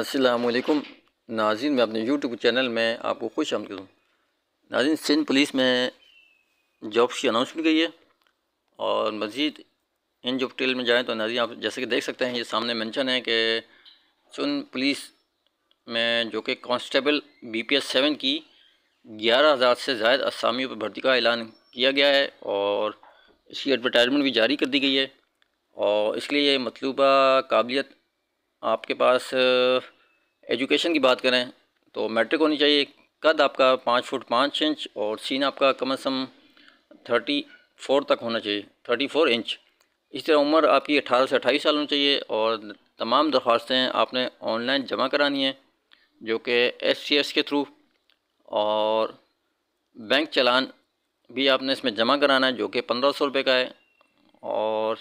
असलकुम नाजिन मैं अपने यूट्यूब चैनल में आपको खुश आमद करूँ नाजिन सिंध पुलिस में जॉब की अनाउंसमेंट गई है और मज़ीद इन जॉब टेल में जाएँ तो नाजिन आप जैसे कि देख सकते हैं ये सामने मेंशन है कि सिंध पुलिस में जो कि constable B P S seven की ग्यारह हज़ार से जायद असामियों पर भर्ती का ऐलान किया गया है और इसकी एडवर्टाइजमेंट भी जारी कर दी गई है और इसलिए ये मतलूबा काबिलियत आपके पास एजुकेशन की बात करें तो मैट्रिक होनी चाहिए कद आपका पाँच फुट पाँच इंच और सीन आपका कम अज़ कम थर्टी फोर तक होना चाहिए थर्टी फोर इंच इस तरह उम्र आपकी अठारह से अट्ठाईस साल होनी चाहिए और तमाम दरख्वास्तें आपने ऑनलाइन जमा करानी है जो कि एस सी एस के थ्रू और बैंक चलान भी आपने इसमें जमा कराना है जो कि पंद्रह सौ रुपये का है और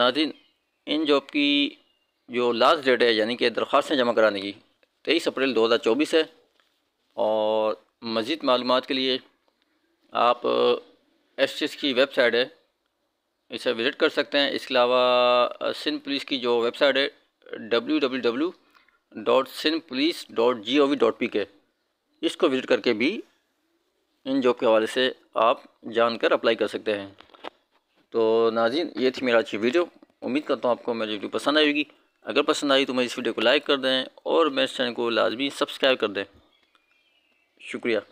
नाजिन इन जॉब की जो लास्ट डेट है यानी कि दरख्वास्तें जमा कराने की तेईस अप्रैल दो हज़ार चौबीस है और मज़ीद मालूम के लिए आप एस uh, की वेबसाइट है इसे विज़िट कर सकते हैं इसके अलावा सिंध uh, पुलिस की जो वेबसाइट है W W W dot Sindh police dot G O V dot P K इसको विज़िट करके भी इन जॉब के हवाले से आप जानकर अप्लाई कर सकते हैं तो नाजिन ये थी मेरा अच्छी वीडियो उम्मीद करता हूँ आपको मेरी वीडियो पसंद आएगी अगर पसंद आई तो मेरी इस वीडियो को लाइक कर दें और मेरे चैनल को लाजमी सब्सक्राइब कर दें शुक्रिया